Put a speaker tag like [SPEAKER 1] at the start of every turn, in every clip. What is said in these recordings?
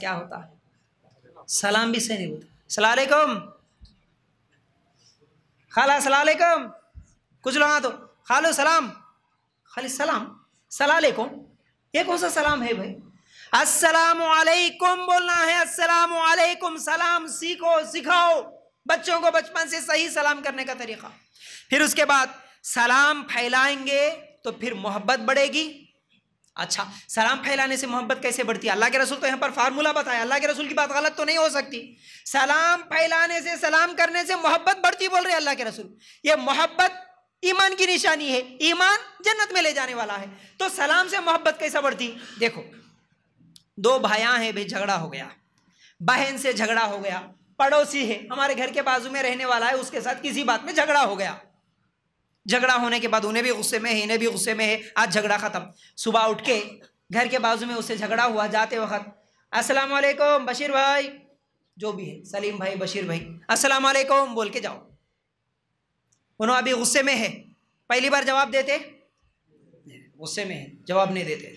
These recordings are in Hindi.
[SPEAKER 1] क्या होता है सलाम भी से नहीं बोलते सलाकुम खाला सलाकुम कुछ लोग तो खालो सलाम खाली सलाम सलाकुम ये कौन सा सलाम है भाई असलकुम वालेकुम बोलना है अस्सलाम वालेकुम सलाम सीखो सिखाओ बच्चों को बचपन से सही सलाम करने का तरीका फिर उसके बाद सलाम फैलाएंगे तो फिर मोहब्बत बढ़ेगी अच्छा सलाम फैलाने से मोहब्बत कैसे बढ़ती है अल्लाह के रसूल तो यहाँ पर फार्मूला बताया अल्लाह के रसूल की बात गलत तो नहीं हो सकती सलाम फैलाने से सलाम करने से मोहब्बत बढ़ती बोल रहे अल्लाह के रसूल ये मोहब्बत ईमान की निशानी है ईमान जन्नत में ले जाने वाला है तो सलाम से मोहब्बत कैसे बढ़ती देखो दो भाया हैं भाई झगड़ा हो गया बहन से झगड़ा हो गया पड़ोसी है हमारे घर के बाजू में रहने वाला है उसके साथ किसी बात में झगड़ा हो गया झगड़ा होने के बाद उन्हें भी गुस्से में है इन्हें भी गुस्से में है आज झगड़ा ख़त्म सुबह उठ के घर के बाजू में उससे झगड़ा हुआ जाते वक्त अस्सलाम वालेकुम बशीर भाई जो भी है सलीम भाई बशीर भाई अस्सलाम वालेकुम बोल के जाओ उन्होंने अभी गुस्से में है पहली बार जवाब देते गुस्से में है जवाब नहीं देते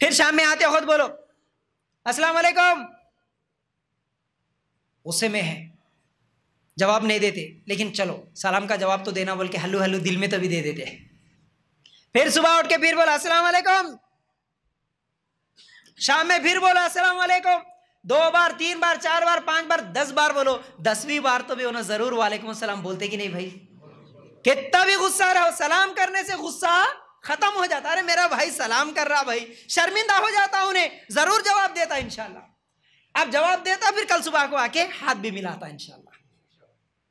[SPEAKER 1] फिर शाम में आते खुद बोलो अस्सलाम वालेकुम गुस्से में है जवाब नहीं देते लेकिन चलो सलाम का जवाब तो देना बोल के हल्लू हल्लू दिल में तभी दे देते फिर सुबह उठ के फिर बोला असलम वालेकुम शाम में फिर बोला असलम वालेकुम दो बार तीन बार चार बार पांच बार दस बार बोलो दसवीं बार तो भी उन्हें जरूर वालेकुम असलम बोलते कि नहीं भाई कितना भी गुस्सा रहो सलाम करने से गुस्सा खत्म हो जाता अरे मेरा भाई सलाम कर रहा भाई शर्मिंदा हो जाता उन्हें जरूर जवाब देता इनशाला अब जवाब देता फिर कल सुबह को आके हाथ भी मिलाता इनशाला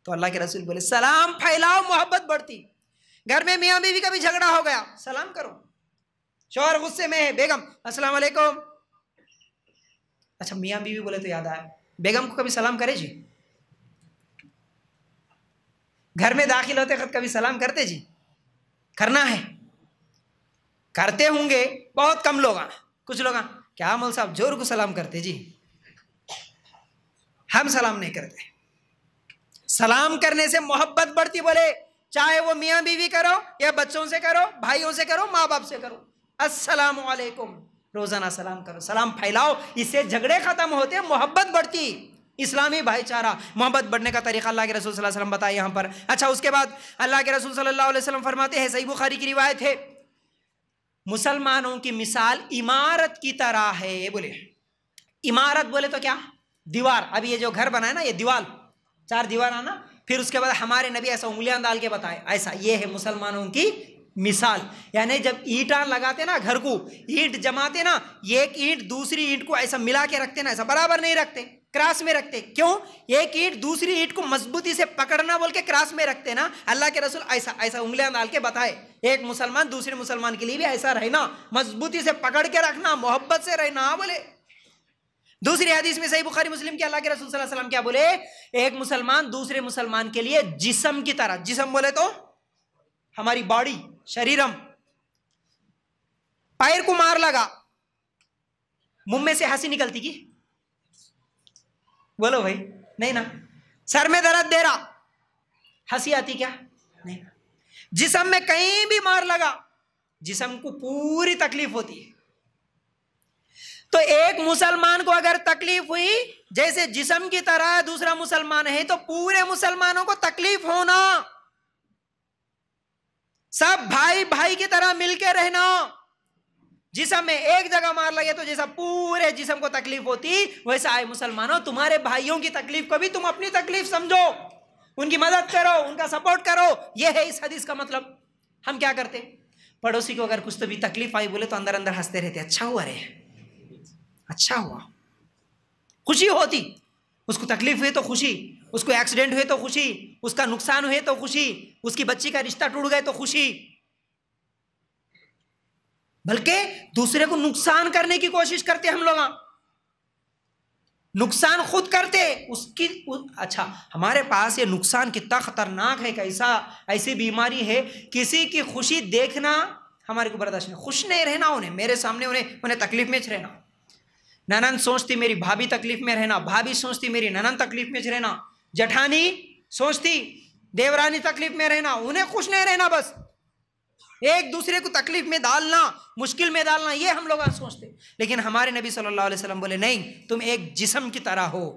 [SPEAKER 1] तो अल्लाह के रसूल बोले सलाम फैलाओ मोहब्बत बढ़ती घर में मियाँ बीवी का भी झगड़ा हो गया सलाम करो शोहर गुस्से में है बेगम अस्सलाम वालेकुम अच्छा मियाँ बीवी बोले तो याद आया बेगम को कभी सलाम करे जी घर में दाखिल होते खत कभी सलाम करते जी करना है करते होंगे बहुत कम लोग कुछ लोग क्या मोल साहब जोर को सलाम करते जी हम सलाम नहीं करते सलाम करने से मोहब्बत बढ़ती बोले चाहे वो मियाँ बीवी करो या बच्चों से करो भाइयों से करो माँ बाप से करो अस्सलाम वालेकुम रोज़ाना सलाम करो सलाम फैलाओ इससे झगड़े ख़त्म होते मोहब्बत बढ़ती इस्लामी भाईचारा मोहब्बत बढ़ने का तरीका अल्लाह के रसूल सल्लल्लाहु अलैहि वसल्लम बताया यहाँ पर अच्छा उसके बाद अल्लाह के रसूल सल्लल्लाहु अलैहि वसल्लम फरमाते हैं सही बुखारी की रिवायत है मुसलमानों की मिसाल इमारत की तरह है बोले इमारत बोले तो क्या दीवार अब ये जो घर बना है ना ये दीवार चार दीवार आना फिर उसके बाद हमारे नबी ऐसा उंगलियां डाल के बताए ऐसा ये है मुसलमानों की मिसाल यानी जब ईटान लगाते ना घर को ईंट जमाते ना एक ईंट दूसरी ईंट को ऐसा मिला के रखते ना ऐसा बराबर नहीं रखते क्रास में रखते क्यों एक ईंट दूसरी ईंट को मजबूती से पकड़ना बोल के क्रास में रखते ना अल्लाह के रसूल ऐसा ऐसा उंगलियां डाल के बताए एक मुसलमान दूसरे मुसलमान के लिए भी ऐसा रहना मजबूती से पकड़ के रखना मोहब्बत से रहना बोले दूसरी हदीस में सही बुखारी मुस्लिम के अल्लाह के रसूल वसल्लम क्या बोले एक मुसलमान दूसरे मुसलमान के लिए जिसम की तरह जिसम बोले तो हमारी बॉडी शरीरम पैर को मार लगा मुंह में से हंसी निकलती की बोलो भाई नहीं ना सर में दर्द दे रहा हंसी आती क्या नहीं जिसम में कहीं भी मार लगा जिसम को पूरी तकलीफ होती है तो एक मुसलमान को अगर तकलीफ हुई जैसे जिसम की तरह दूसरा मुसलमान है तो पूरे मुसलमानों को तकलीफ होना सब भाई भाई की तरह मिलके रहना जिसम में एक जगह मार लगे तो जैसा पूरे जिसम को तकलीफ होती वैसा आए मुसलमानों तुम्हारे भाइयों की तकलीफ को भी तुम अपनी तकलीफ समझो उनकी मदद करो उनका सपोर्ट करो यह है इस हदीस का मतलब हम क्या करते पड़ोसी को अगर कुछ तो भी तकलीफ आई बोले तो अंदर अंदर हंसते रहते अच्छा हुआ रहे अच्छा हुआ खुशी होती उसको तकलीफ हुई तो खुशी उसको एक्सीडेंट हुए तो खुशी उसका नुकसान हुए तो खुशी उसकी बच्ची का रिश्ता टूट गए तो खुशी बल्कि दूसरे को नुकसान करने की कोशिश करते हम लोग नुकसान खुद करते उसकी उ, अच्छा हमारे पास ये नुकसान कितना खतरनाक है कैसा ऐसी बीमारी है किसी की खुशी देखना हमारे को बर्दाश्त नहीं खुश नहीं रहना उन्हें मेरे सामने उन्हें उन्हें तकलीफ में रहना ननन सोचती मेरी भाभी तकलीफ में रहना भाभी सोचती मेरी ननन तकलीफ में रहना जठानी सोचती देवरानी तकलीफ में रहना उन्हें खुश नहीं रहना बस एक दूसरे को तकलीफ में डालना मुश्किल में डालना ये हम लोग आज सोचते लेकिन हमारे नबी सल्लल्लाहु अलैहि वसल्लम बोले नहीं तुम एक जिसम की तरह हो